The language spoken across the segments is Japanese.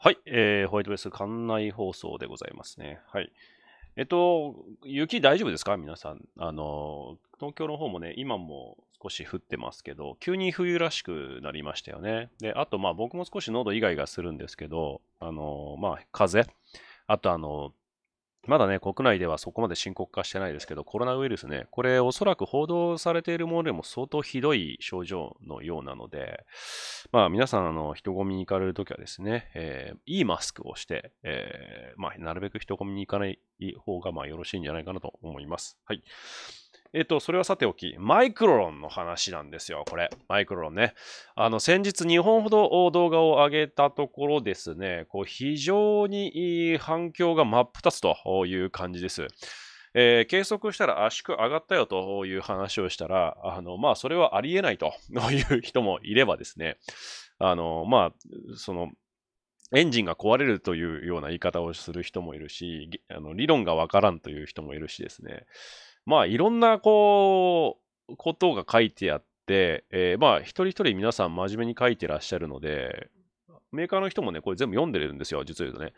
はい、えー、ホワイトベース館内放送でございますね。はい。えっと、雪大丈夫ですか皆さん。あの、東京の方もね、今も少し降ってますけど、急に冬らしくなりましたよね。で、あと、まあ僕も少し喉イガイガするんですけど、あの、まあ風、あとあの、まだね、国内ではそこまで深刻化してないですけど、コロナウイルスね、これおそらく報道されているものでも相当ひどい症状のようなので、まあ皆さん、あの、人混みに行かれるときはですね、えー、いいマスクをして、えー、まあなるべく人混みに行かない方がまあよろしいんじゃないかなと思います。はい。えっと、それはさておき、マイクロロンの話なんですよ、これ。マイクロロンね。あの、先日2本ほど動画を上げたところですね、こう、非常に反響が真っ二つという感じです。えー、計測したら圧縮上がったよという話をしたら、あの、まあ、それはありえないという人もいればですね、あの、まあ、その、エンジンが壊れるというような言い方をする人もいるし、あの理論がわからんという人もいるしですね。まあいろんなこう、ことが書いてあって、えー、まあ一人一人皆さん真面目に書いてらっしゃるので、メーカーの人もね、これ全部読んでるんですよ、実を言うとね。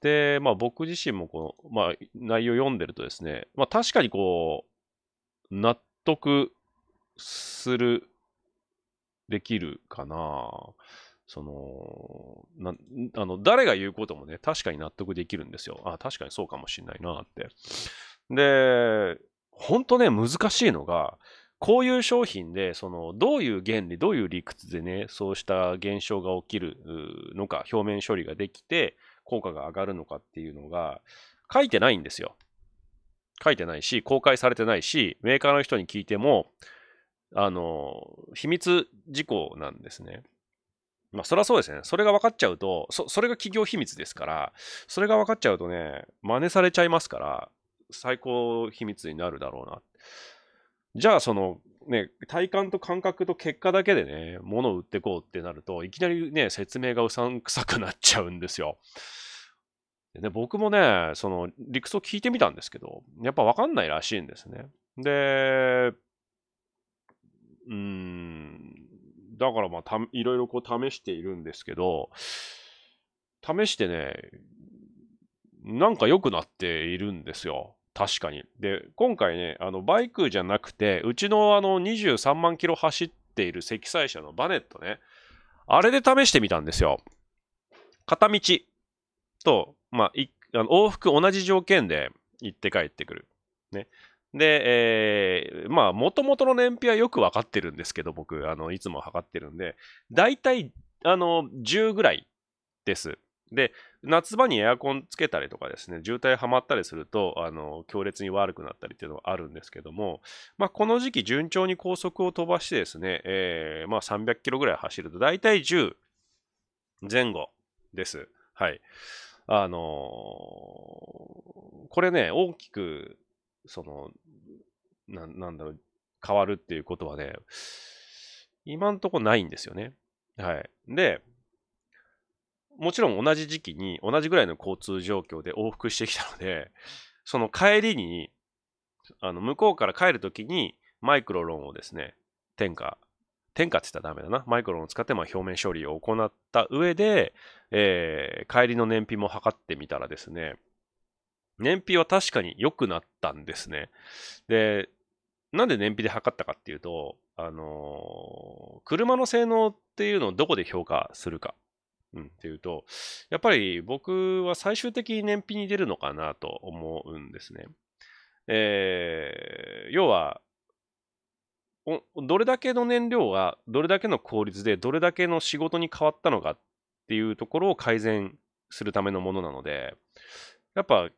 で、まあ僕自身もこの、まあ内容読んでるとですね、まあ確かにこう、納得する、できるかな。その、な、あの、誰が言うこともね、確かに納得できるんですよ。あ、確かにそうかもしんないなって。で、本当ね、難しいのが、こういう商品で、その、どういう原理、どういう理屈でね、そうした現象が起きるのか、表面処理ができて、効果が上がるのかっていうのが、書いてないんですよ。書いてないし、公開されてないし、メーカーの人に聞いても、あの、秘密事項なんですね。まあ、そりゃそうですね。それが分かっちゃうと、そ、それが企業秘密ですから、それが分かっちゃうとね、真似されちゃいますから、最高秘密になるだろうな。じゃあ、その、ね、体感と感覚と結果だけでね、物を売ってこうってなると、いきなりね、説明がうさんくさくなっちゃうんですよ。で僕もね、その理屈を聞いてみたんですけど、やっぱ分かんないらしいんですね。で、うん、だからまあた、いろいろこう試しているんですけど、試してね、なんか良くなっているんですよ。確かに。で、今回ね、あのバイクじゃなくて、うちのあの23万キロ走っている積載車のバネットね、あれで試してみたんですよ。片道と、まあ、あの往復同じ条件で行って帰ってくる。ね。で、えー、まあ、もともとの燃費はよくわかってるんですけど、僕、あの、いつも測ってるんで、だいたい、あの、10ぐらいです。で、夏場にエアコンつけたりとかですね、渋滞はまったりすると、あの、強烈に悪くなったりっていうのはあるんですけども、まあ、この時期順調に高速を飛ばしてですね、えー、まあ、300キロぐらい走ると、だいたい10前後です。はい。あのー、これね、大きく、その、ななんだろう、変わるっていうことはね、今んとこないんですよね。はい。で、もちろん同じ時期に同じぐらいの交通状況で往復してきたので、その帰りに、あの、向こうから帰るときにマイクロロンをですね、点火。点火って言ったらダメだな。マイクロンを使ってまあ表面処理を行った上で、えー、帰りの燃費も測ってみたらですね、燃費は確かに良くなったんですね。で、なんで燃費で測ったかっていうと、あのー、車の性能っていうのをどこで評価するかうん、っていうと、やっぱり僕は最終的に燃費に出るのかなと思うんですね。えー、要はどれだけの燃料がどれだけの効率でどれだけの仕事に変わったのかっていうところを改善するためのものなので、やっぱ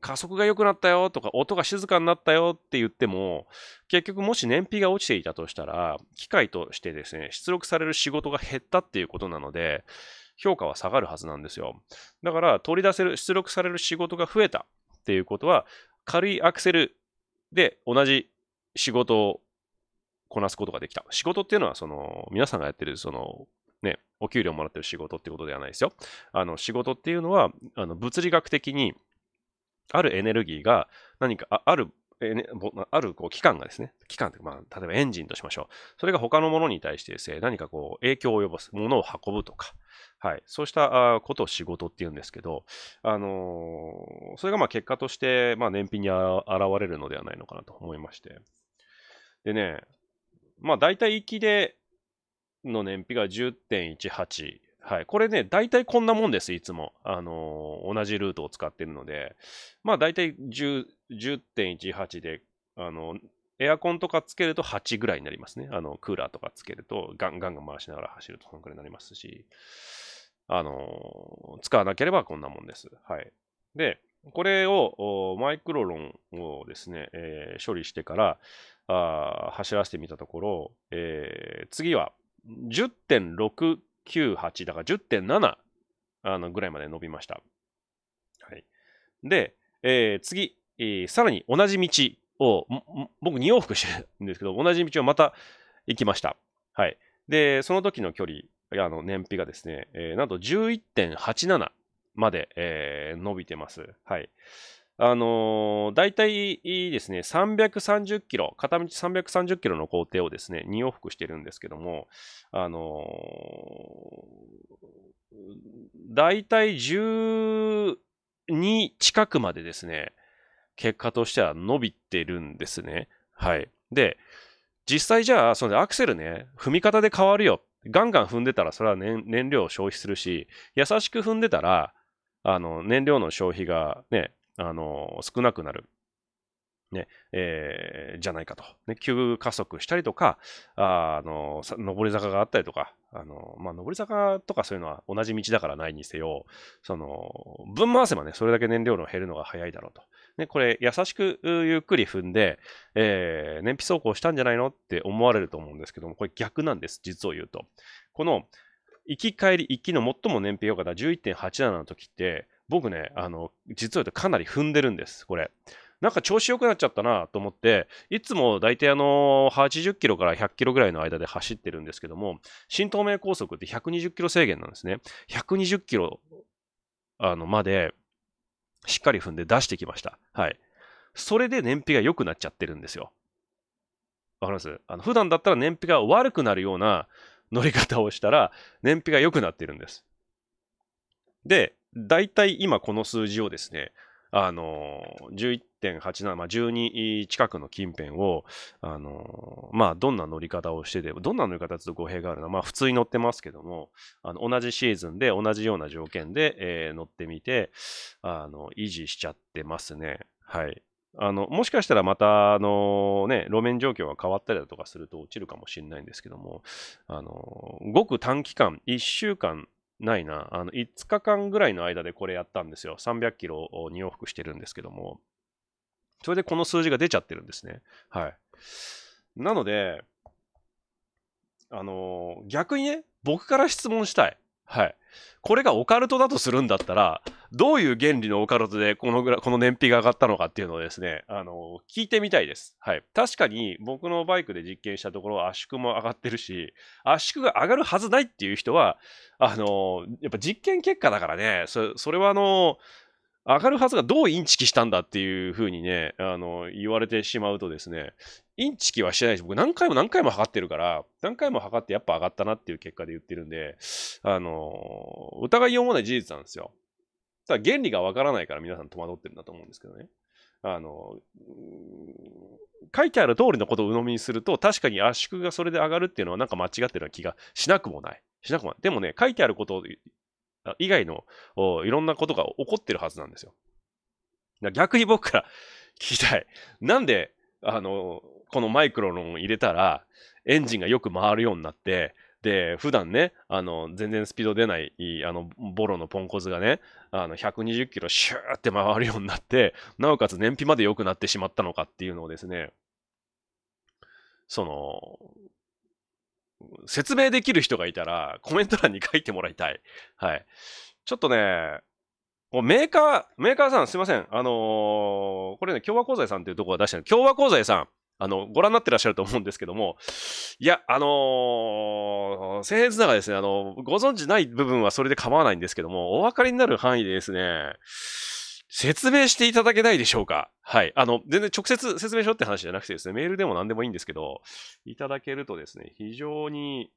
加速が良くなったよとか音が静かになったよって言っても結局もし燃費が落ちていたとしたら機械としてですね出力される仕事が減ったっていうことなので評価は下がるはずなんですよ。だから、取り出せる、出力される仕事が増えたっていうことは、軽いアクセルで同じ仕事をこなすことができた。仕事っていうのは、その、皆さんがやってる、その、ね、お給料もらってる仕事ってことではないですよ。あの、仕事っていうのは、あの物理学的に、あるエネルギーが何かあるあるこう機関がですね、機関、まあ、例えばエンジンとしましょう。それが他のものに対してですね、何かこう影響を及ぼす、ものを運ぶとか、はい、そうしたことを仕事っていうんですけど、あのー、それがまあ結果として、まあ、燃費に現れるのではないのかなと思いまして。でね、まあ大体行きでの燃費が10.18。はい。これね、大体こんなもんです、いつも。あのー、同じルートを使ってるので、まあ大体10、10.18で、あの、エアコンとかつけると8ぐらいになりますね。あの、クーラーとかつけると、ガンガン回しながら走るとそのくらいになりますし、あの、使わなければこんなもんです。はい。で、これを、マイクロロンをですね、えー、処理してからあ走らせてみたところ、えー、次は10.698だから10.7あのぐらいまで伸びました。はい、で、えー、次、えー、さらに同じ道を、僕2往復してるんですけど、同じ道をまた行きました。はい。で、その時の距離、あの、燃費がですね、えー、なんと11.87まで、えー、伸びてます。はい。あのー、大体ですね、330キロ、片道330キロの工程をですね、2往復してるんですけども、あのー、大体12近くまでですね、結果としては伸びてるんですね。はい。で、実際じゃあ、そのアクセルね、踏み方で変わるよ。ガンガン踏んでたら、それは、ね、燃料を消費するし、優しく踏んでたら、あの、燃料の消費がね、あの、少なくなる。ね、えー、じゃないかと。ね、急加速したりとか、あ、あのー、上り坂があったりとか、あのー、まあ、上り坂とかそういうのは同じ道だからないにせよ、その、分回せばね、それだけ燃料量減るのが早いだろうと。ね、これ、優しくゆっくり踏んで、えー、燃費走行したんじゃないのって思われると思うんですけども、これ逆なんです、実を言うと。この、行き帰り、行きの最も燃費良かった11.87の時って、僕ね、あの、実を言うとかなり踏んでるんです、これ。なんか調子良くなっちゃったなと思って、いつも大体あの、80キロから100キロぐらいの間で走ってるんですけども、新東名高速って120キロ制限なんですね。120キロ、あの、まで、しっかり踏んで出してきました。はい。それで燃費が良くなっちゃってるんですよ。わかりますあの普段だったら燃費が悪くなるような乗り方をしたら、燃費が良くなってるんです。で、大体今この数字をですね、あのー、1まあ、12近くの近辺を、あのまあ、どんな乗り方をしてて、どんな乗り方と語弊があるのまあ、普通に乗ってますけども、あの同じシーズンで同じような条件で、えー、乗ってみてあの、維持しちゃってますね。はい。あのもしかしたらまた、あのね、路面状況が変わったりだとかすると落ちるかもしれないんですけども、あのごく短期間、1週間ないな、あの5日間ぐらいの間でこれやったんですよ。300キロを2往復してるんですけども、それでこの数字が出ちゃってるんですね。はい。なので、あのー、逆にね、僕から質問したい。はい。これがオカルトだとするんだったら、どういう原理のオカルトでこのぐらこの燃費が上がったのかっていうのをですね、あのー、聞いてみたいです。はい。確かに僕のバイクで実験したところ圧縮も上がってるし、圧縮が上がるはずないっていう人は、あのー、やっぱ実験結果だからね、それはあの上がるはずがどうインチキしたんだっていうふうにね、あの、言われてしまうとですね、インチキはしてないし、僕何回も何回も測ってるから、何回も測ってやっぱ上がったなっていう結果で言ってるんで、あの、疑いようもない事実なんですよ。ただ原理がわからないから皆さん戸惑ってるんだと思うんですけどね。あの、書いてある通りのことを鵜呑みにすると、確かに圧縮がそれで上がるっていうのはなんか間違ってるような気がしなくもない。しなくもない。でもね、書いてあることを以外のいろんなことが起こってるはずなんですよ。逆に僕から聞きたい。なんで、あの、このマイクロロンを入れたら、エンジンがよく回るようになって、で、普段ね、あの、全然スピード出ない、あの、ボロのポンコツがね、あの、120キロシューって回るようになって、なおかつ燃費まで良くなってしまったのかっていうのをですね、その、説明できる人がいたら、コメント欄に書いてもらいたい。はい。ちょっとね、メーカー、メーカーさん、すいません。あのー、これね、共和鉱材さんっていうところが出してる。共和鉱材さん、あの、ご覧になってらっしゃると思うんですけども、いや、あのー、僭いながらですね、あの、ご存知ない部分はそれで構わないんですけども、お分かりになる範囲でですね、説明していただけないでしょうかはい。あの、全然直接説明しろって話じゃなくてですね、メールでも何でもいいんですけど、いただけるとですね、非常に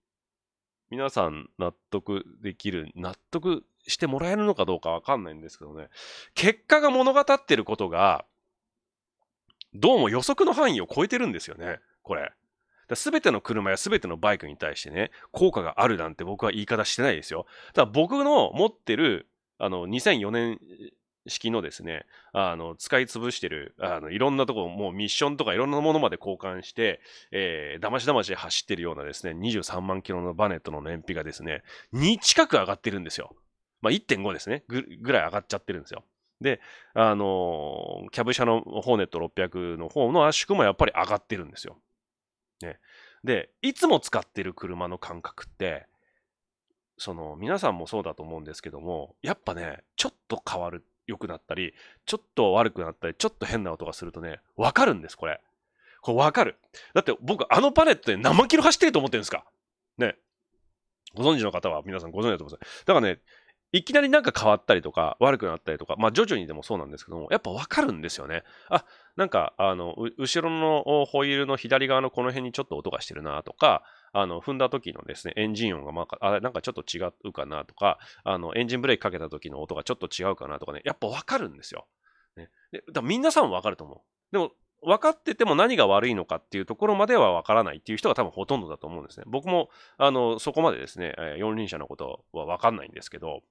皆さん納得できる、納得してもらえるのかどうかわかんないんですけどね、結果が物語ってることが、どうも予測の範囲を超えてるんですよね、これ。すべての車やすべてのバイクに対してね、効果があるなんて僕は言い方してないですよ。ただ僕の持ってるあの、2004年式のですね、あの、使い潰してる、あの、いろんなとこ、もうミッションとかいろんなものまで交換して、えー、だましだまし走ってるようなですね、23万キロのバネットの燃費がですね、2近く上がってるんですよ。まあ、1.5ですねぐ、ぐらい上がっちゃってるんですよ。で、あのー、キャブ車のホーネット600の方の圧縮もやっぱり上がってるんですよ。ね。で、いつも使ってる車の感覚って、その皆さんもそうだと思うんですけども、やっぱね、ちょっと変わる良くなったり、ちょっと悪くなったり、ちょっと変な音がするとね、わかるんです、これ。これわかる。だって僕、あのパレットで生キロ走ってると思ってるんですかね。ご存知の方は皆さんご存知だと思います。だからね、いきなりなんか変わったりとか、悪くなったりとか、まあ徐々にでもそうなんですけども、やっぱわかるんですよね。あ、なんか、あの、後ろのホイールの左側のこの辺にちょっと音がしてるなとか、あの、踏んだ時のですね、エンジン音が、まあ、あれ、なんかちょっと違うかなとか、あの、エンジンブレーキかけた時の音がちょっと違うかなとかね、やっぱ分かるんですよ。ね、でだなさんわかると思う。でも、分かってても何が悪いのかっていうところまでは分からないっていう人が多分ほとんどだと思うんですね。僕もあのそこまでですね、四輪車のことは分かんないんですけど、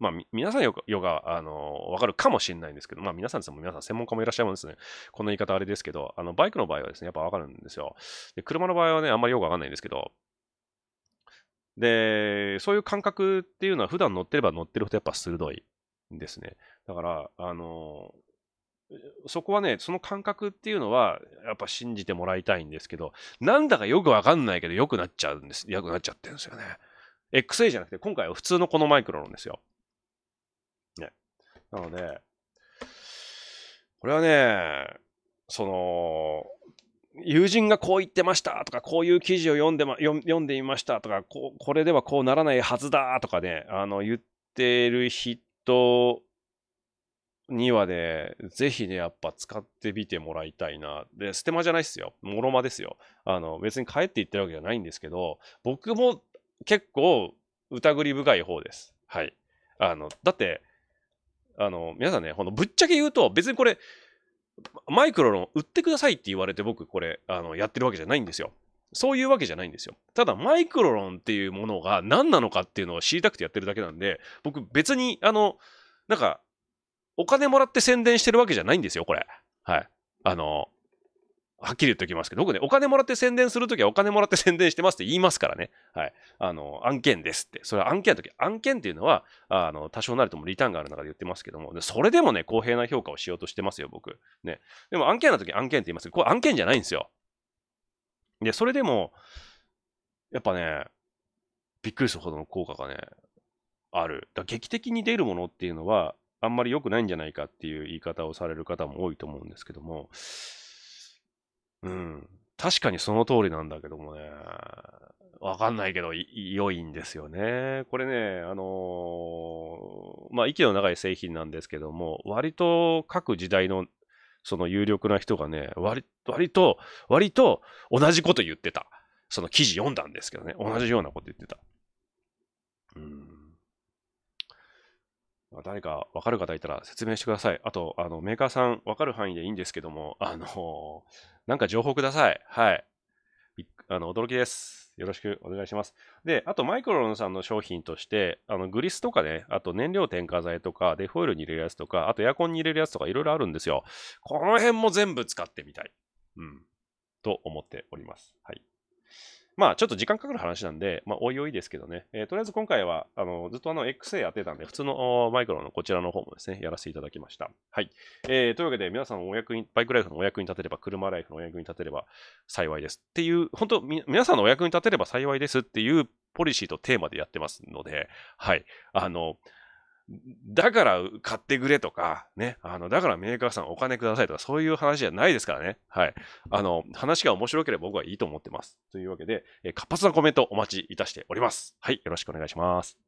まあ、皆さんよよが、あの、わかるかもしれないんですけど、まあ、皆さんですも皆さん専門家もいらっしゃいますね。この言い方あれですけど、あの、バイクの場合はですね、やっぱわかるんですよ。で、車の場合はね、あんまりよくわかんないんですけど、で、そういう感覚っていうのは普段乗ってれば乗ってるほどやっぱ鋭いんですね。だから、あの、そこはね、その感覚っていうのは、やっぱ信じてもらいたいんですけど、なんだかよくわかんないけど、良くなっちゃうんです。良くなっちゃってるんですよね。XA じゃなくて、今回は普通のこのマイクロなんですよ。なので、これはね、その、友人がこう言ってましたとか、こういう記事を読んで、ま、読んでいましたとかこ、これではこうならないはずだとかね、あの言ってる人にはね、ぜひね、やっぱ使ってみてもらいたいな。で、ステマじゃないっすよ。もろまですよ。あの、別に帰っていってるわけじゃないんですけど、僕も結構疑り深い方です。はい。あの、だって、あの、皆さんね、このぶっちゃけ言うと、別にこれ、マイクロの売ってくださいって言われて僕これあのやってるわけじゃないんですよ。そういうわけじゃないんですよ。ただ、マイクロロンっていうものが何なのかっていうのを知りたくてやってるだけなんで、僕別に、あの、なんか、お金もらって宣伝してるわけじゃないんですよ、これ。はい。あの、はっきり言っておきますけど、僕ね、お金もらって宣伝するときはお金もらって宣伝してますって言いますからね。はい。あの、案件ですって。それは案件のとき、案件っていうのは、あの、多少なりともリターンがある中で言ってますけども、それでもね、公平な評価をしようとしてますよ、僕。ね。でも案件のとき案件って言いますけど、これ案件じゃないんですよ。で、それでも、やっぱね、びっくりするほどの効果がね、ある。だ劇的に出るものっていうのは、あんまり良くないんじゃないかっていう言い方をされる方も多いと思うんですけども、うん。確かにその通りなんだけどもね。わかんないけど、良いんですよね。これね、あのー、まあ、息の長い製品なんですけども、割と各時代のその有力な人がね、割割と、割と同じこと言ってた。その記事読んだんですけどね、同じようなこと言ってた。うん。誰かわかる方いたら説明してください。あと、あの、メーカーさんわかる範囲でいいんですけども、あの、なんか情報ください。はい。あの、驚きです。よろしくお願いします。で、あと、マイクロンさんの商品として、あの、グリスとかね、あと燃料添加剤とか、デフォイルに入れるやつとか、あとエアコンに入れるやつとかいろいろあるんですよ。この辺も全部使ってみたい。うん。と思っております。はい。まあ、ちょっと時間かかる話なんで、まあ、おいおいですけどね。えー、とりあえず今回は、あの、ずっとあの、XA やってたんで、普通のマイクロのこちらの方もですね、やらせていただきました。はい。えー、というわけで、皆さんお役に、バイクライフのお役に立てれば、車ライフのお役に立てれば幸いです。っていう、本当み、皆さんのお役に立てれば幸いですっていうポリシーとテーマでやってますので、はい。あの、だから買ってくれとか、ね、あの、だからメーカーさんお金くださいとか、そういう話じゃないですからね。はい。あの、話が面白ければ僕はいいと思ってます。というわけで、え活発なコメントお待ちいたしております。はい、よろしくお願いします。